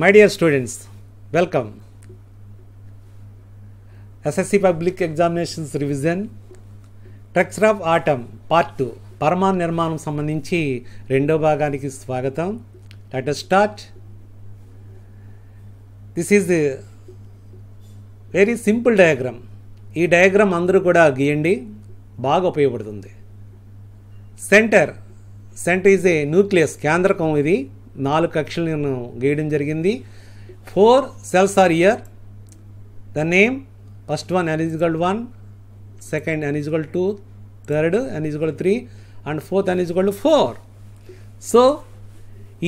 My dear students welcome SSC public examinations revision structure of atom part two పరమాణు నిర్మాణం సంబంధించి రెండో భాగానికి స్వాగతం let start this is very simple diagram ఈ డయాగ్రామ్ అందరూ కూడా గీయండి బాగా ఉపయోగపడుతుంది center center is a nucleus కేంద్రకం ఇది నాలుగు కక్షలు నేను గీయడం జరిగింది four shells are here the name first one n is equal one second n is equal two third n is equal three and fourth n is equal four so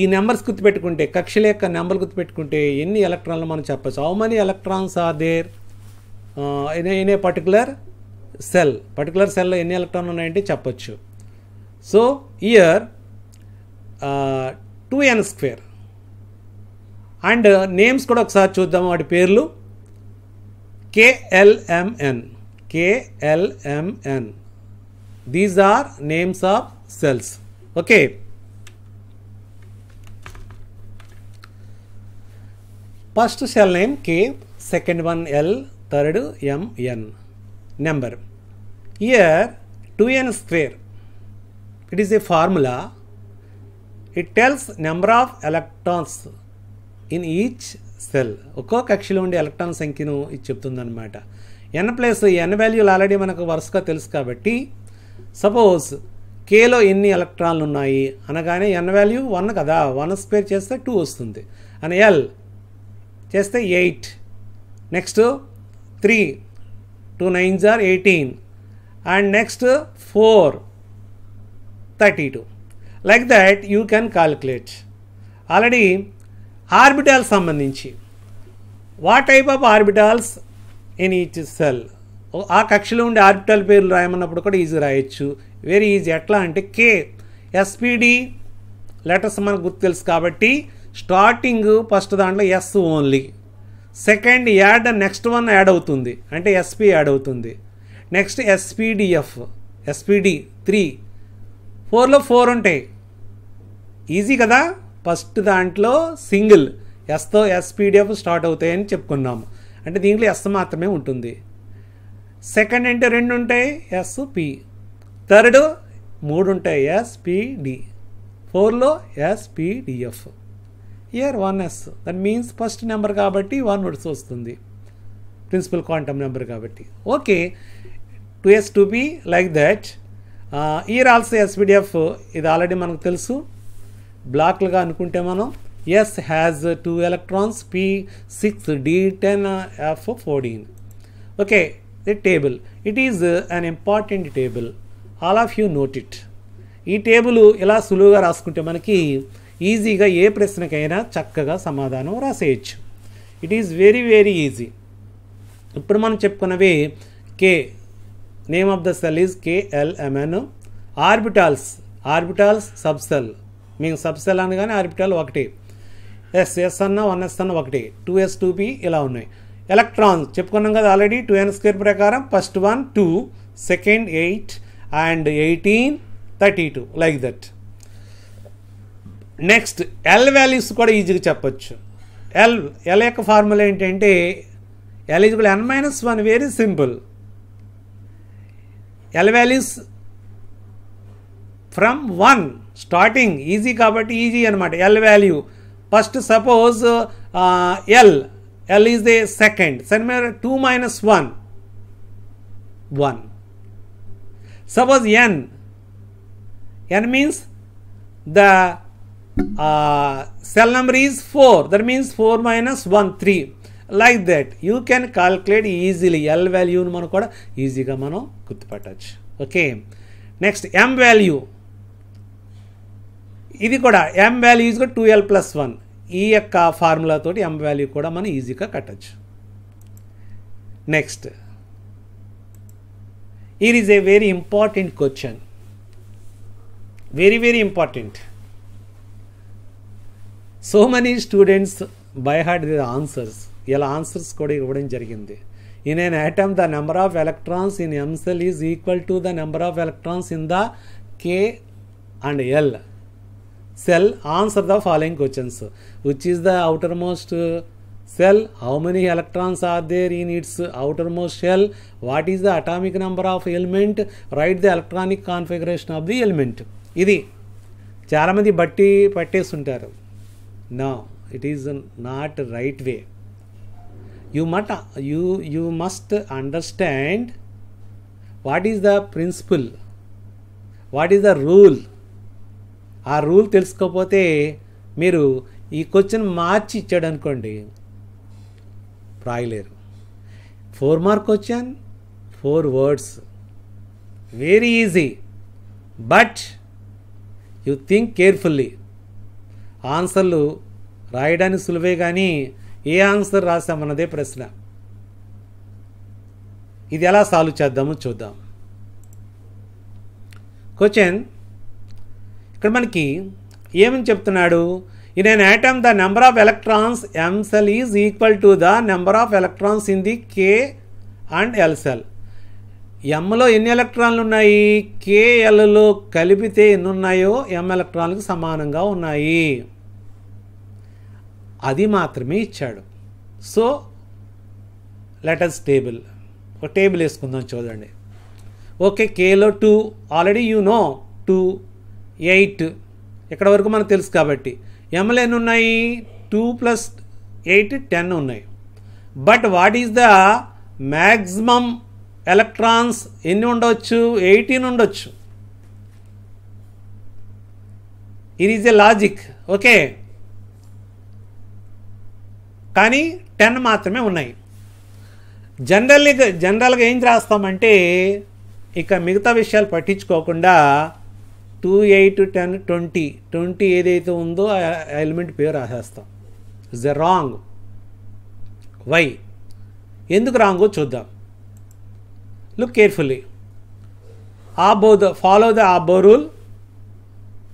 ఈ నెంబర్స్ గుర్తుపెట్టుకుంటే కక్షల యొక్క నెంబర్ గుర్తుపెట్టుకుంటే ఎన్ని ఎలక్ట్రాన్లు మనం చెప్పచ్చు how many electrons are there any a particular shell particular సెల్లో ఎన్ని ఎలక్ట్రాన్లు ఉన్నాయంటే చెప్పచ్చు so here two N square and names కూడా ఒకసారి చూద్దాం వాటి పేర్లు K L M N K L M N these are names of shells okay first shell name K second one L third M N number here two N square it is a formula it tells number of electrons in each shell ఒక్కో కక్షలో ఉండే electron సంఖ్యను ఇది చెప్తుందనమాట ఎన్ plus ఎన్ వాల్యూలు already మనకు వరుసగా తెలుసు కాబట్టి suppose Khelo ఎన్ని ఎలక్ట్రాన్లు ఉన్నాయి అనగానే ఎన్ వాల్యూ వన్ కదా వన్ స్క్వేర్ చేస్తే టూ వస్తుంది అని ఎల్ చేస్తే eight next three two nines are eighteen and next four thirty two like that you can calculate already orbital సంబంధించి what type of orbitals in each shell ఆ కక్షలో ఉండే orbital పేర్లు రాయమన్నప్పుడు కూడా ఈజీ రాయొచ్చు వెరీ ఈజీ ఎట్లా అంటే కే ఎస్పీడి లెటర్స్ మనకు గుర్తు తెలుసు కాబట్టి స్టార్టింగ్ ఫస్ట్ దాంట్లో S only second add next one add అవుతుంది అంటే ఎస్పీ యాడ్ అవుతుంది నెక్స్ట్ ఎస్పీడిఎఫ్ ఎస్పీడి త్రీ ఫోర్లో ఫోర్ ఉంటాయి ఈజీ కదా ఫస్ట్ దాంట్లో సింగిల్ ఎస్తో పీడిఎఫ్ స్టార్ట్ అవుతాయని చెప్పుకున్నాము అంటే దీంట్లో ఎస్ మాత్రమే ఉంటుంది సెకండ్ అంటే రెండు ఉంటాయి ఎస్ పి థర్డ్ మూడు ఉంటాయి ఎస్పిడి ఫోర్లో S P D F here one S that means first number కాబట్టి వన్ వర్డ్స్ వస్తుంది ప్రిన్సిపల్ క్వాంటమ్ నెంబర్ కాబట్టి okay two S two P like that here also S P D F ఇది ఆల్రెడీ మనకు తెలుసు బ్లాక్లుగా అనుకుంటే మనం S has two electrons P six D ten F fourteen okay the table it is an important table all of you note it ఈ table ఇలా సులువుగా రాసుకుంటే మనకి ఈజీగా ఏ ప్రశ్నకైనా చక్కగా సమాధానం రాసేయచ్చు it is very very easy ఇప్పుడు మనం చెప్పుకున్నవి K name of the shell is K L M N orbitals orbitals subshell మీకు సబ్సెల్ అనగానే ఆర్బిటాల్ ఒకటి ఎస్ ఎస్ అన్న వన్ ఎస్ అన్న ఒకటి టూ ఎస్ టూ పి ఇలా ఉన్నాయి ఎలక్ట్రాన్స్ చెప్పుకున్నాం కదా ఆల్రెడీ టూ ఎన్ స్క్వేర్ ప్రకారం first one two second eight and eighteen thirty two like that next L values కూడా ఈజీగా చెప్పచ్చు ఎల్ ఎల్ యొక్క ఫార్ములా ఏంటంటే L is equal n minus one very simple L value is from 1 starting easy kabati easy and L value first suppose uh, L L is the second center 2 minus 1 1 suppose n n means the uh, cell number is 4 that means 4 minus 1 3 like that you can calculate easily L వాల్యూని మనం కూడా ఈజీగా మనం గుర్తుపట్టవచ్చు okay next M value ఇది కూడా M value ఈజ్గా two L plus one ఈ యొక్క ఫార్ములాతోటి ఎం వాల్యూ కూడా మనం ఈజీగా కట్టచ్చు next it is a very important question very very important so many students by heart the answers ఇలా ఆన్సర్స్ కూడా ఇవ్వడం జరిగింది in an atom the number of electrons in ఎంసెల్ is equal to the number of electrons in the K and L shell answer the following questions which is the outermost shell how many electrons are there in its outermost shell what is the atomic number of element right the electronic configuration of the element ఇది చాలామంది బట్టి ఉంటారు నా it is not right way you must you you must understand what is the principle what is the rule ఆ rule తెలుసుకోకపోతే మీరు ఈ question మార్చి ఇచ్చాడు అనుకోండి రాయలేరు four mark question four words very easy but you think carefully ఆన్సర్లు రాయడానికి సులువే కానీ ఏ ఆన్సర్ రాసామన్నదే ప్రశ్న ఇది ఎలా సాల్వ్ చేద్దామో చూద్దాం క్వశ్చన్ ఇక్కడ మనకి ఏమని చెప్తున్నాడు in an atom the number of electrons M shell is equal to the number of electrons in the K and L shell ఎంలో ఎన్ని ఎలక్ట్రాన్లు ఉన్నాయి కేఎల్లో కలిపితే ఎన్ని ఉన్నాయో ఎం ఎలక్ట్రాన్లకు సమానంగా ఉన్నాయి అది మాత్రమే ఇచ్చాడు సో లెటర్స్ టేబుల్ ఒక టేబుల్ వేసుకుందాం చూడండి ఓకే కేలో two already you know two eight ఇక్కడ వరకు మనకు తెలుసు కాబట్టి ఎంఎల్ ఉన్నాయి టూ ప్లస్ ఎయిట్ టెన్ ఉన్నాయి but what is the maximum electrons ఎన్ని ఉండవచ్చు ఎయిటీన్ ఉండొచ్చు it is a logic okay కానీ టెన్ మాత్రమే ఉన్నాయి జనరల్గా జనరల్గా ఏం రాస్తామంటే ఇక మిగతా విషయాలు పట్టించుకోకుండా two eight ten twenty twenty ఏదైతే ఉందో ఎలిమెంట్ పేరు రాసేస్తాం ఇస్ ద రాంగ్ వై ఎందుకు రాంగో చూద్దాం look carefully Aufbau the follow the Aufbau rule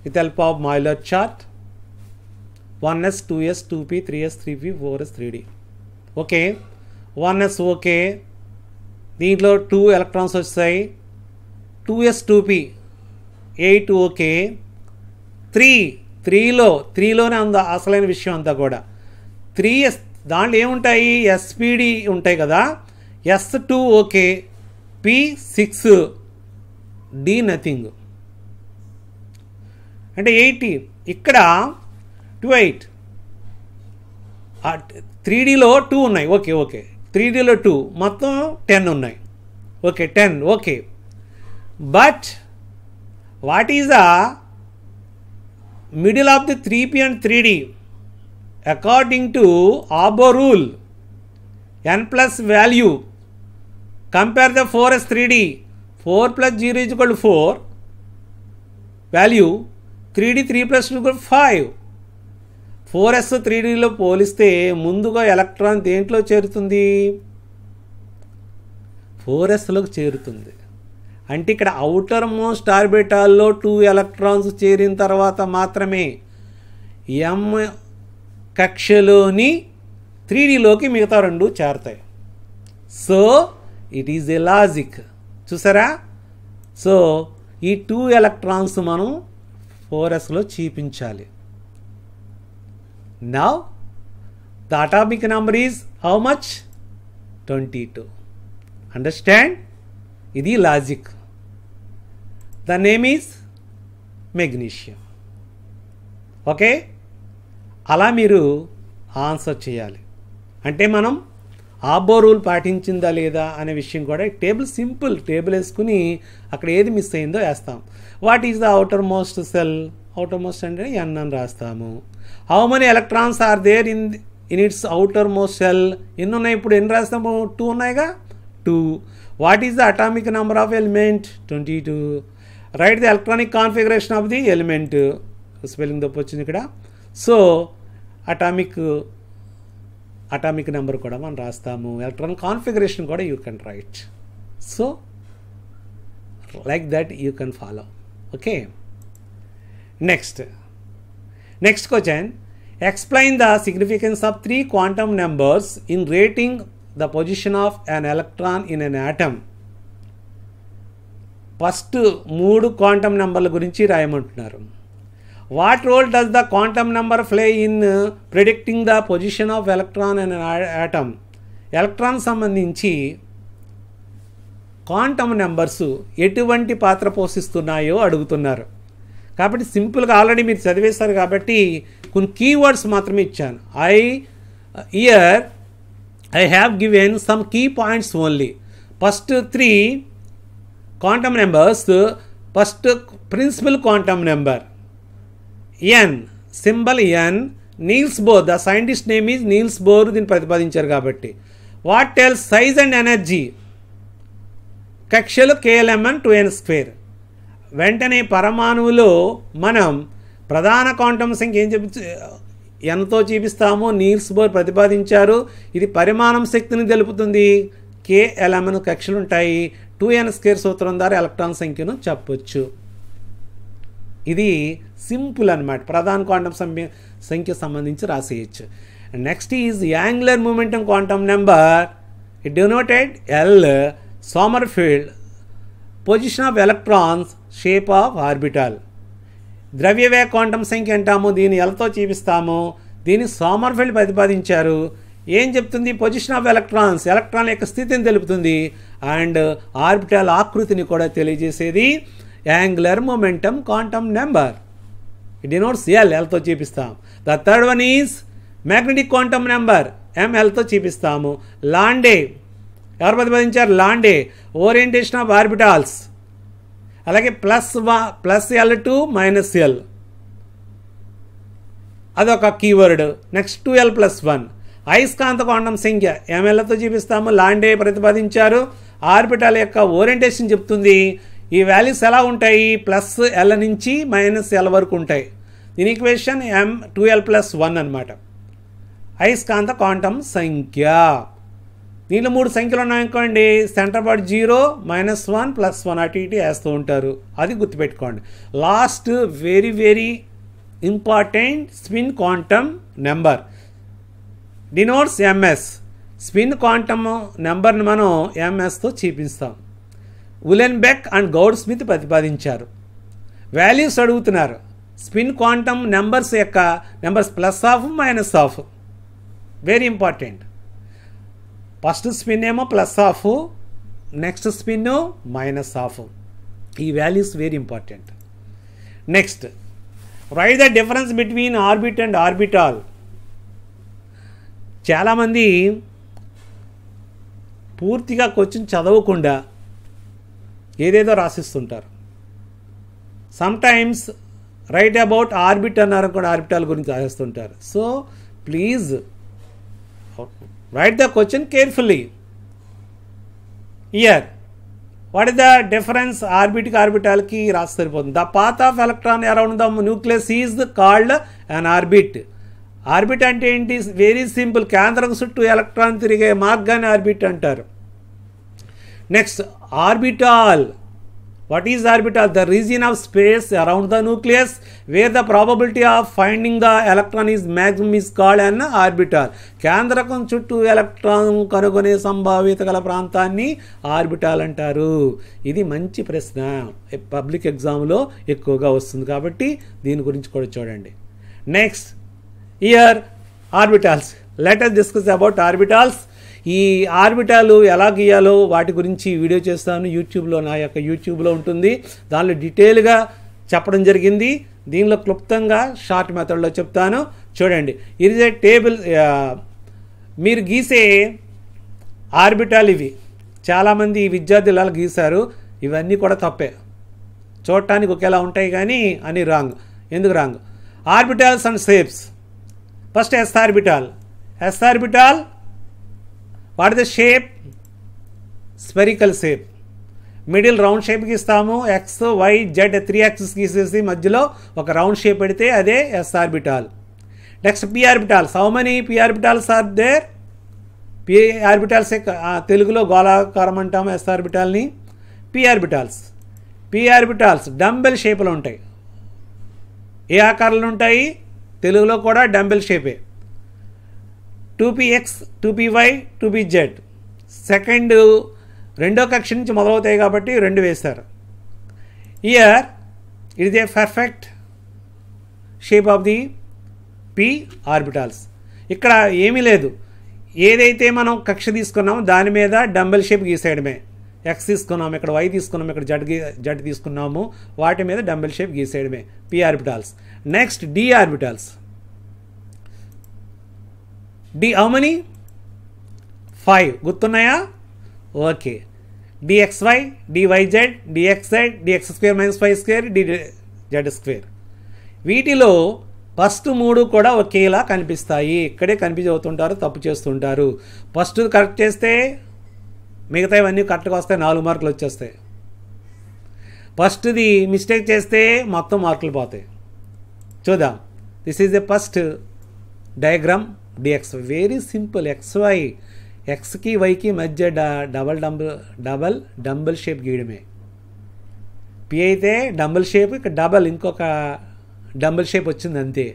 with help of Moeller chart one S two S two P three S three P four S three D okay one S okay దీంట్లో two electrons వస్తాయి two S two P eight okay three త్రీలో త్రీలోనే అంద అసలైన విషయం అంతా కూడా three yes దాంట్లో ఏముంటాయి ఎస్పీడి ఉంటాయి కదా S two okay P six D nothing అంటే ఎయిటీ ఇక్కడ టూ ఎయిట్ త్రీ డీలో టూ ఉన్నాయి ఓకే ఓకే త్రీ డీలో టూ మొత్తం టెన్ ఉన్నాయి okay ten okay but what is the middle of the three P and three D according to Aufbau rule N plus value compare the four S three D four plus zero is equal four value three D three plus equal five four yes త్రీడీలో పోలిస్తే ముందుగా electron దేంట్లో చేరుతుంది four ఎస్లోకి చేరుతుంది అంటే ఇక్కడ outermost ఆర్బిటాల్లో two electrons చేరిన తర్వాత మాత్రమే ఎం కక్షలోని త్రీడీలోకి మిగతా రెండు చేరతాయి so it is a logic చూసారా సో ఈ టూ ఎలక్ట్రాన్స్ మనం ఫోర్ ఎస్లో చూపించాలి Now, the atomic number is how much? 22. Understand? Idi logic. The name is magnesium. Okay అలా మీరు ఆన్సర్ చేయాలి అంటే మనం ఆబో రూల్ పాటించిందా లేదా అనే విషయం కూడా టేబుల్ సింపుల్ టేబుల్ వేసుకుని అక్కడ ఏది మిస్ అయిందో వేస్తాం what is the outermost shell outermost అంటే ఎన్ అని రాస్తాము how many electrons are there in in its outermost shell ఎన్ని ఉన్నాయి ఇప్పుడు ఎన్ని రాస్తాము టూ ఉన్నాయిగా two what is the atomic number of element twenty two right the electronic configuration of the element spelling తప్పు వచ్చింది ఇక్కడ సో అటామిక్ అటామిక్ నెంబర్ కూడా మనం రాస్తాము ఎలక్ట్రానిక్ కాన్ఫిగరేషన్ కూడా you can write so like that you can follow okay next next question explain the significance of three quantum numbers in rating the position of an electron in an atom first మూడు quantum నెంబర్ల గురించి రాయమంటున్నారు what role does the quantum number play in predicting the position of electron and atom electron సంబంధించి quantum numbers ఎటువంటి పాత్ర పోషిస్తున్నాయో అడుగుతున్నారు కాబట్టి సింపుల్గా ఆల్రెడీ మీరు చదివేస్తారు కాబట్టి కొన్ని కీవర్డ్స్ మాత్రమే ఇచ్చాను I here I have given some key points only first three quantum numbers first principal quantum number N symbol N Niels Bohr the scientist name is Niels Bohr దీన్ని ప్రతిపాదించారు కాబట్టి what tell size and energy కక్షలు K L M N two ఎన్ square వెంటనే పరమాణువులో మనం ప్రధాన quantum సంఖ్య ఏం చెప్పి ఎంతో చూపిస్తామో నీల్స్ బోర్ ప్రతిపాదించారు ఇది పరిమాణం శక్తిని తెలుపుతుంది కే ఎలమెన్ కక్షలు ఉంటాయి టూ ఎన్ స్కేర్ సూత్రం ద్వారా ఎలక్ట్రాన్ సంఖ్యను చెప్పొచ్చు ఇది సింపుల్ అనమాట ప్రధాన క్వాంటమ్ సంఖ్య సంఖ్య సంబంధించి రాసేయచ్చు next is angular momentum quantum number it denoted L Sommerfeld position of electrons shape of orbital ద్రవ్యవే క్వాంటం సంఖ్య అంటాము దీన్ని ఎలాతో చూపిస్తాము దీన్ని సోమర్ఫెల్డ్ ప్రతిపాదించారు ఏం చెప్తుంది పొజిషన్ ఆఫ్ ఎలక్ట్రాన్స్ ఎలక్ట్రాన్ యొక్క స్థితిని తెలుపుతుంది అండ్ ఆర్బిటల్ ఆకృతిని కూడా తెలియజేసేది angular momentum quantum number denotes L ఎల్తో చూపిస్తాం the third one is magnetic quantum number ఎంఎల్తో చూపిస్తాము లాండే ఎవరు ప్రతిపాదించారు లాండే ఓరియంటేషన్ ఆఫ్ ఆర్బిటాల్స్ అలాగే ప్లస్ వా plus L to minus L అదొక keyword next two L plus one అయస్కాంత కోణం సంఖ్య ఎంఎల్ఏతో చూపిస్తాము లాండే ప్రతిపాదించారు ఆర్బిటాల్ యొక్క ఓరియంటేషన్ చెప్తుంది ఈ వాల్యూస్ ఎలా ఉంటాయి ప్లస్ ఎల్ నుంచి మైనస్ ఎల్ వరకు ఉంటాయి దీని equation M two L plus one అనమాట అయస్కాంత క్వాంటం సంఖ్య దీనిలో మూడు సంఖ్యలు ఉన్నాయనుకోండి center part zero minus one plus one అటు ఇటు వేస్తూ ఉంటారు అది గుర్తుపెట్టుకోండి last very very important spin quantum number denotes M S spin quantum నెంబర్ని మనం ఎంఎస్తో చూపిస్తాం ఉలెన్బెక్ అండ్ గౌడ్ స్మిత్ ప్రతిపాదించారు వాల్యూస్ అడుగుతున్నారు స్పిన్ క్వాంటమ్ నెంబర్స్ యొక్క numbers plus half minus of very important first spin ఏమో plus half next spin minus half ఈ values very important next write the difference between orbit and orbital చాలామంది పూర్తిగా question చదవకుండా ఏదేదో రాసిస్తుంటారు sometimes write about orbit అన్నారు కూడా orbital గురించి రాసిస్తుంటారు so please Write the question carefully. Here, what is the difference orbit orbital ki rasaripodundi. The path of electron around the nucleus is called an orbit. Orbit అంటే ఏంటి very simple కేంద్రం చుట్టూ electron తిరిగే మార్గాన్ని orbit అంటారు next orbital what is orbital the region of space around the nucleus where the probability of finding the electron is maximum is called అన్న orbital కేంద్రకం చుట్టూ ఎలక్ట్రాన్ కనుగొనే సంభావ్యత గల ప్రాంతాన్ని ఆర్బిటాల్ అంటారు ఇది మంచి ప్రశ్న పబ్లిక్ ఎగ్జామ్లో ఎక్కువగా వస్తుంది కాబట్టి దీని గురించి కూడా చూడండి next here orbitals letter discuss about orbitals ఈ ఆర్బిటాలు ఎలా గీయాలో వాటి గురించి వీడియో చేస్తాను యూట్యూబ్లో నా యొక్క యూట్యూబ్లో ఉంటుంది దానిలో డీటెయిల్గా చెప్పడం జరిగింది దీనిలో క్లుప్తంగా షార్ట్ మెథడ్లో చెప్తాను చూడండి ఇది టేబుల్ మీరు గీసే ఆర్బిటాలు ఇవి చాలామంది విద్యార్థులు అలా గీశారు ఇవన్నీ కూడా తప్పే చూడటానికి ఒకేలా ఉంటాయి కానీ అని రాంగ్ ఎందుకు wrong orbitals and shapes first S orbital S orbital what the shape spherical shape middle round షేప్కి ఇస్తాము X Y Z three axis గీసేసి మధ్యలో ఒక రౌండ్ షేప్ పెడితే అదే S orbital next P orbitals how many P orbitals are there P orbitals తెలుగులో గోళాకారం అంటాము ఎస్ ఆర్బిటాల్ని P orbitals P orbitals dumbbell షేప్లో ఉంటాయి ఏ ఆకారాలు ఉంటాయి తెలుగులో కూడా డంబెల్ షేపే two X two why two Z second రెండో కక్ష నుంచి మొదలవుతాయి కాబట్టి రెండు వేశారు here it is a perfect shape of the P orbitals ఇక్కడ ఏమీ లేదు ఏదైతే మనం కక్ష తీసుకున్నామో దాని మీద డంబెల్ షేప్ గీసేయడమే ఎక్స్ తీసుకున్నాము ఇక్కడ వై తీసుకున్నాము ఇక్కడ జడ్ జడ్ తీసుకున్నాము వాటి మీద డంబెల్ షేప్ గీసేయడమే P orbitals next D orbitals D how many five గుర్తున్నాయా okay D X Y D Y Z D X Z D X square minus five square D Z square వీటిలో ఫస్ట్ మూడు కూడా ఒకేలా కనిపిస్తాయి ఇక్కడే కన్ఫ్యూజ్ అవుతుంటారు తప్పు చేస్తుంటారు ఫస్ట్ కరెక్ట్ చేస్తే మిగతా ఇవన్నీ కరెక్ట్గా వస్తాయి నాలుగు మార్కులు వచ్చేస్తాయి ఫస్ట్ది మిస్టేక్ చేస్తే మొత్తం మార్కులు పోతాయి చూద్దాం this is the first diagram D X very simple X Y ఎక్స్కి వైకి మధ్య double dumbbell double dumbbell shape గీయడమే పి అయితే డంబుల్ షేప్ ఇక్కడ డబల్ ఇంకొక డంబుల్ షేప్ వచ్చింది అంతే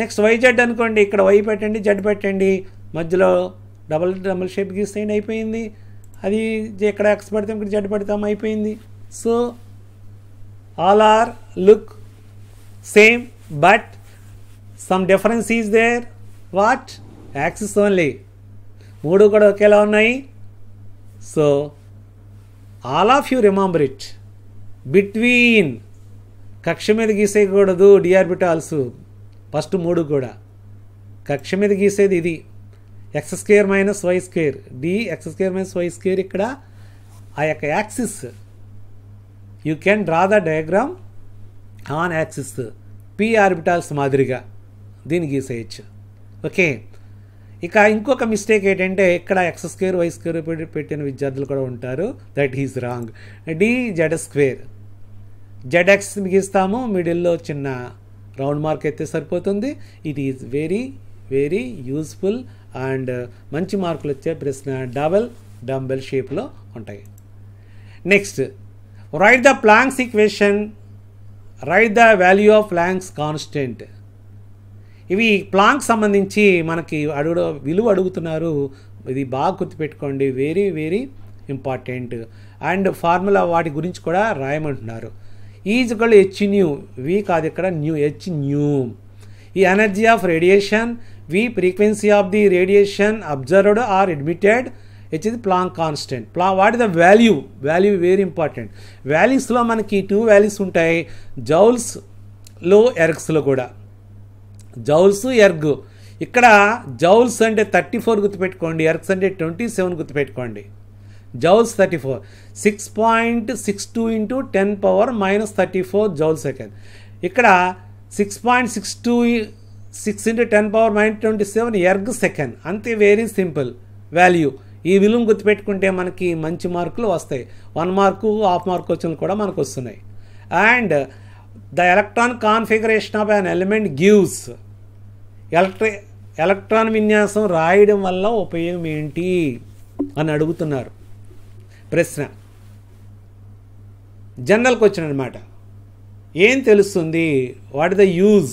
నెక్స్ట్ వైజెడ్ అనుకోండి ఇక్కడ వై పెట్టండి జెడ్ పెట్టండి మధ్యలో డబల్ డబల్ షేప్ గీసేయండి అయిపోయింది అది ఇక్కడ ఎక్స్ పెడతాం ఇక్కడ జెడ్ పెడతాం అయిపోయింది so all are look same but some difference is there what axis only మూడు కూడా ఒకేలా ఉన్నాయి so all of you remember it between కక్ష మీద గీసేయకూడదు డిఆర్బిటాల్స్ ఫస్ట్ మూడు కూడా కక్ష మీద గీసేది ఇది X square minus Y square D X square minus Y square ఇక్కడ ఆ యొక్క axis you can draw the diagram on axis P orbitals మాదిరిగా దీన్ని గీసేయచ్చు ఓకే ఇక ఇంకొక మిస్టేక్ ఏంటంటే ఇక్కడ ఎక్స్ స్క్వేర్ వై స్క్వేర్ పెట్టిన విద్యార్థులు కూడా ఉంటారు that is wrong D Z square Z X మిగిస్తాము మిడిల్లో చిన్న రౌండ్ మార్క్ అయితే సరిపోతుంది it is very very useful and మంచి మార్కులు వచ్చే ప్రశ్న డబల్ డంబెల్ షేప్లో ఉంటాయి next write the Planck's equation write the value of Planck's constant ఇవి ప్లాంక్ సంబంధించి మనకి అడుగు విలువ అడుగుతున్నారు ఇది బాగా గుర్తుపెట్టుకోండి very very important and formula వాటి గురించి కూడా రాయమంటున్నారు is equal H nu V కాదు ఇక్కడ new H nu E energy of radiation V frequency of the radiation observed or admitted H ఇది ప్లాంక్ కాన్స్టెంట్ ప్లా what is the value value very important వాల్యూస్లో మనకి టూ వాల్యూస్ ఉంటాయి జౌల్స్లో ఎరక్స్లో కూడా జౌల్స్ ఎర్గ్ ఇక్కడ జౌల్స్ అంటే థర్టీ ఫోర్ గుర్తుపెట్టుకోండి ఎర్గ్స్ అంటే ట్వంటీ సెవెన్ గుర్తుపెట్టుకోండి joules thirty four six point six two into ten power minus thirty four joule second ఇక్కడ six point six two six into ten power minus twenty seven erg second అంతే very simple value ఈ విలువను గుర్తుపెట్టుకుంటే మనకి మంచి మార్కులు వస్తాయి one mark half mark వచ్చిన కూడా మనకు వస్తున్నాయి and the electron configuration of an element gives ఎలక్ట్రి ఎలక్ట్రాన్ విన్యాసం రాయడం వల్ల ఉపయోగం ఏంటి అని అడుగుతున్నారు ప్రశ్న జనరల్కి వచ్చిన అనమాట ఏం తెలుస్తుంది వాట్ ద యూజ్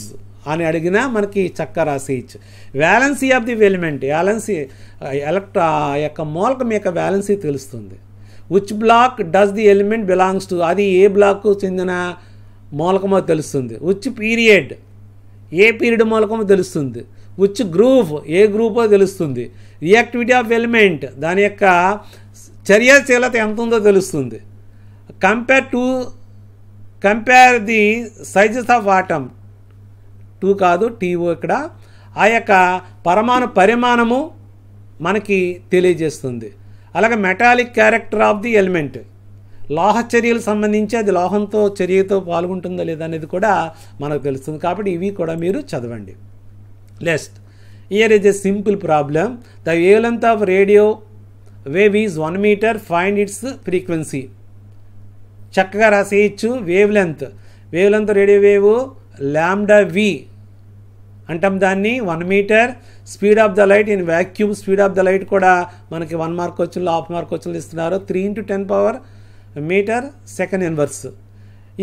అని అడిగినా మనకి చక్క రాసేయచ్చు valency of the element valency ఎలక్ట్రా యొక్క మూలకం యొక్క వ్యాలెన్సీ తెలుస్తుంది which block does the element belongs to అది ఏ బ్లాక్ చెందిన మూలకమో తెలుస్తుంది ఉచ్ పీరియడ్ ఏ పీరియడ్ మూలకమో తెలుస్తుంది ఉచ్ గ్రూప్ ఏ గ్రూపో తెలుస్తుంది రియాక్టివిటీ ఆఫ్ ఎలిమెంట్ దాని యొక్క చర్యాశీలత ఎంత ఉందో తెలుస్తుంది compare to compare the sizes of atom to కాదు టీఓ ఇక్కడ ఆ యొక్క పరమాణు పరిమాణము మనకి తెలియజేస్తుంది అలాగే metallic character of the element లోహ చర్యలు సంబంధించి అది లోహంతో చర్యతో పాల్గొంటుందా లేదా అనేది కూడా మనకు తెలుస్తుంది కాబట్టి ఇవి కూడా మీరు చదవండి next year is a simple problem the wavelength of radio wave is one metre find its frequency చక్కగా రాసేయచ్చు wavelength wavelength radio wave lambda వి అంటాం దాన్ని one metre speed of the light in vacuum speed of the light కూడా మనకి one mark వచ్చిన half mark వచ్చిన ఇస్తున్నారు three into ten power metre second inverse.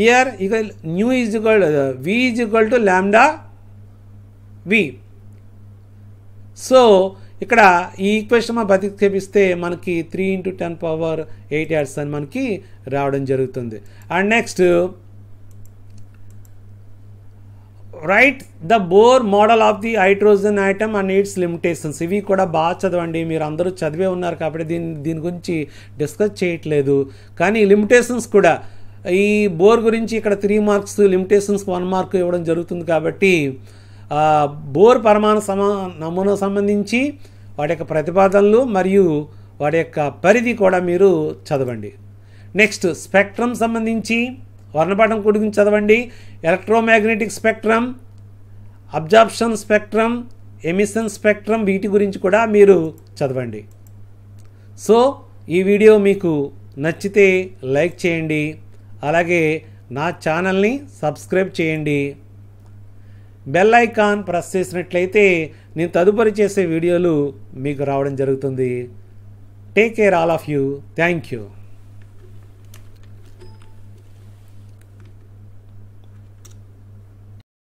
Year equal nu is equal to uh, v is equal to so ఇక్కడ ఈ equation మనం మనకి three into ten power eight యాడ్స్ అని మనకి రావడం జరుగుతుంది and next write the Bohr model of the hydrogen atom and its limitations ఇవి కూడా బాగా చదవండి మీరు అందరూ చదివే ఉన్నారు కాబట్టి దీని దీని గురించి డిస్కస్ చేయట్లేదు కానీ లిమిటేషన్స్ కూడా ఈ బోర్ గురించి ఇక్కడ three marks limitations one mark ఇవ్వడం జరుగుతుంది కాబట్టి బోర్ పరమాణు సమా నమూనా సంబంధించి వాటి యొక్క ప్రతిపాదనలు మరియు వాటి యొక్క పరిధి కూడా మీరు చదవండి నెక్స్ట్ స్పెక్ట్రమ్ సంబంధించి వర్ణపటం కుడి చదవండి electromagnetic spectrum absorption spectrum emission spectrum వీటి గురించి కూడా మీరు చదవండి సో ఈ వీడియో మీకు నచ్చితే లైక్ చేయండి అలాగే నా ఛానల్ని సబ్స్క్రైబ్ చేయండి బెల్ ఐకాన్ ప్రెస్ చేసినట్లయితే నేను తదుపరి చేసే వీడియోలు మీకు రావడం జరుగుతుంది take care all of you thank you